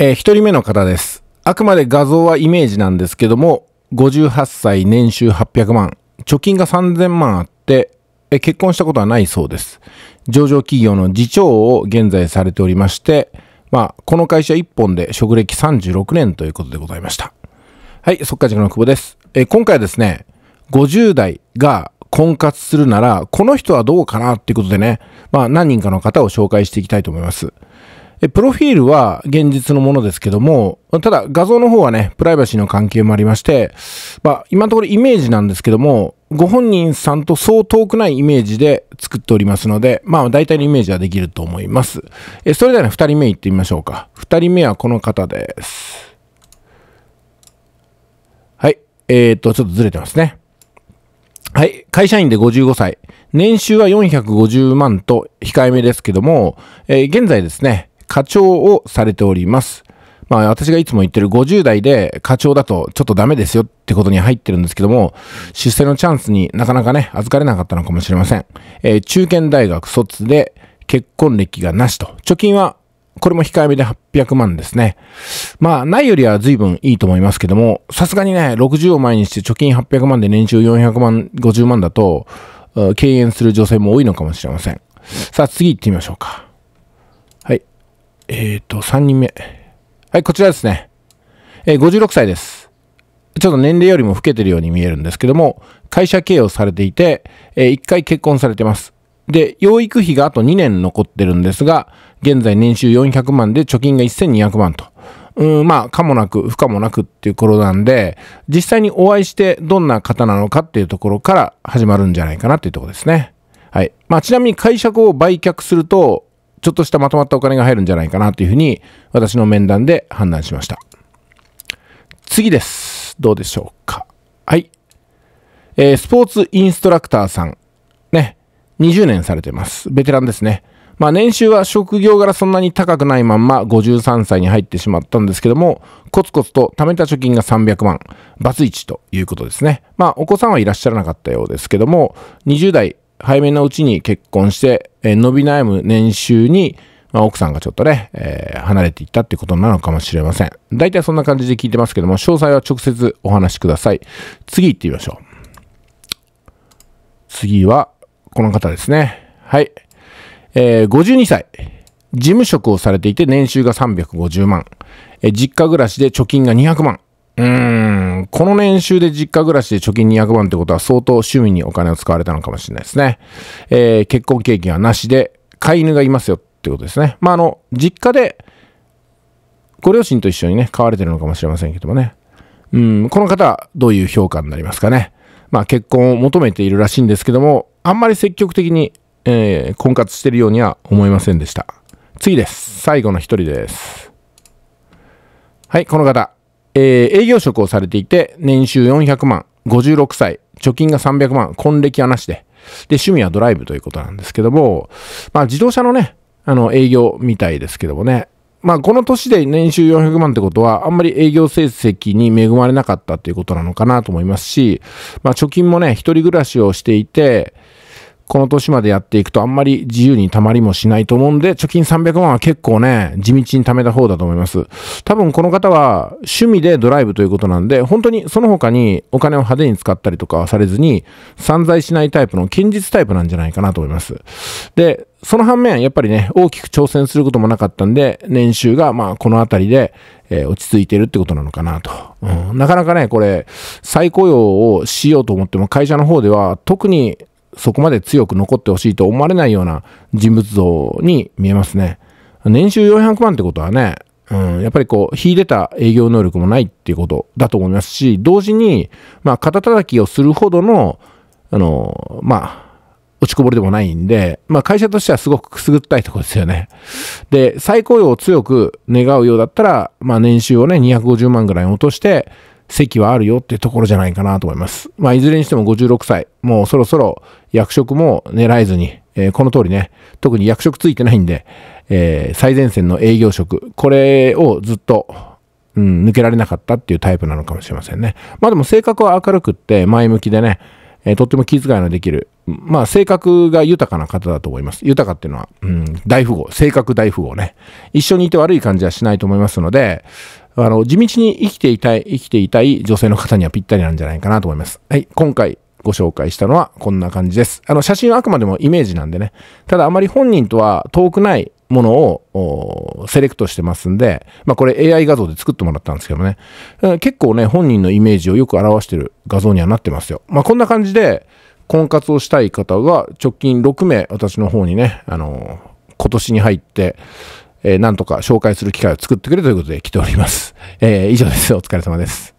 えー、1人目の方です。あくまで画像はイメージなんですけども、58歳年収800万、貯金が3000万あって、え結婚したことはないそうです。上場企業の次長を現在されておりまして、まあ、この会社1本で職歴36年ということでございました。はい、そ速稼塾の久保です。え今回はですね、50代が婚活するなら、この人はどうかなっていうことでね、まあ何人かの方を紹介していきたいと思います。え、プロフィールは現実のものですけども、ただ画像の方はね、プライバシーの関係もありまして、まあ、今のところイメージなんですけども、ご本人さんとそう遠くないイメージで作っておりますので、まあ大体のイメージはできると思います。え、それではね、二人目行ってみましょうか。二人目はこの方です。はい。えー、っと、ちょっとずれてますね。はい。会社員で55歳。年収は450万と控えめですけども、えー、現在ですね、課長をされております。まあ私がいつも言ってる50代で課長だとちょっとダメですよってことに入ってるんですけども、出世のチャンスになかなかね、預かれなかったのかもしれません。えー、中堅大学卒で結婚歴がなしと。貯金はこれも控えめで800万ですね。まあ、ないよりは随分いいと思いますけども、さすがにね、60を前にして貯金800万で年収400万、50万だと、敬遠する女性も多いのかもしれません。さあ、次行ってみましょうか。えっ、ー、と、3人目。はい、こちらですね。えー、56歳です。ちょっと年齢よりも老けてるように見えるんですけども、会社経営をされていて、えー、1回結婚されてます。で、養育費があと2年残ってるんですが、現在年収400万で貯金が1200万と。うん、まあ、かもなく、不可もなくっていう頃なんで、実際にお会いしてどんな方なのかっていうところから始まるんじゃないかなっていうところですね。はい。まあ、ちなみに会社を売却すると、ちょっとしたまとまったお金が入るんじゃないかなというふうに、私の面談で判断しました。次です。どうでしょうか。はい。えー、スポーツインストラクターさん。ね。20年されてます。ベテランですね。まあ年収は職業柄そんなに高くないまんま53歳に入ってしまったんですけども、コツコツと貯めた貯金が300万、バツイチということですね。まあお子さんはいらっしゃらなかったようですけども、20代早めのうちに結婚して、えー、伸び悩む年収に、まあ、奥さんがちょっとね、えー、離れていったってことなのかもしれません。大体そんな感じで聞いてますけども、詳細は直接お話しください。次行ってみましょう。次は、この方ですね。はい。えー、52歳。事務職をされていて年収が350万。え実家暮らしで貯金が200万。うーん、この年収で実家暮らしで貯金200万ってことは相当趣味にお金を使われたのかもしれないですね。えー、結婚経験はなしで、飼い犬がいますよってことですね。まあ、あの、実家で、ご両親と一緒にね、飼われてるのかもしれませんけどもね。うん、この方、どういう評価になりますかね。まあ、結婚を求めているらしいんですけども、あんまり積極的に、えー、婚活してるようには思いませんでした。次です。最後の一人です。はい、この方。えー、営業職をされていて、年収400万、56歳、貯金が300万、婚歴はなしで、で、趣味はドライブということなんですけども、まあ自動車のね、あの営業みたいですけどもね、まあこの年で年収400万ってことは、あんまり営業成績に恵まれなかったっていうことなのかなと思いますし、まあ貯金もね、一人暮らしをしていて、この年までやっていくとあんまり自由に貯まりもしないと思うんで、貯金300万は結構ね、地道に貯めた方だと思います。多分この方は趣味でドライブということなんで、本当にその他にお金を派手に使ったりとかはされずに、散財しないタイプの近日タイプなんじゃないかなと思います。で、その反面、やっぱりね、大きく挑戦することもなかったんで、年収がまあこのあたりで、えー、落ち着いてるってことなのかなと、うん。なかなかね、これ、再雇用をしようと思っても会社の方では特にそこまで強く残ってほしいと思われないような人物像に見えますね。年収400万ってことはね、うん、やっぱりこう、引い出た営業能力もないっていうことだと思いますし、同時に、まあ、肩叩きをするほどの、あの、まあ、落ちこぼれでもないんで、まあ、会社としてはすごくくすぐったいとこですよね。で、再雇用を強く願うようだったら、まあ、年収をね、250万ぐらい落として、席はあるよっていうところじゃないかなと思います。まあ、いずれにしても56歳、もうそろそろ役職も狙えずに、えー、この通りね、特に役職ついてないんで、えー、最前線の営業職、これをずっと、うん、抜けられなかったっていうタイプなのかもしれませんね。まあでも性格は明るくって前向きでね、えー、とっても気遣いのできる、まあ性格が豊かな方だと思います。豊かっていうのは、うん、大富豪、性格大富豪ね。一緒にいて悪い感じはしないと思いますので、あの、地道に生きていたい、生きていたい女性の方にはぴったりなんじゃないかなと思います。はい、今回ご紹介したのはこんな感じです。あの、写真はあくまでもイメージなんでね、ただあまり本人とは遠くないものをセレクトしてますんで、まあこれ AI 画像で作ってもらったんですけどね、結構ね、本人のイメージをよく表してる画像にはなってますよ。まあこんな感じで、婚活をしたい方が直近6名私の方にね、あの今年に入って、えー、なんとか紹介する機会を作ってくれということで来ております。えー、以上です。お疲れ様です。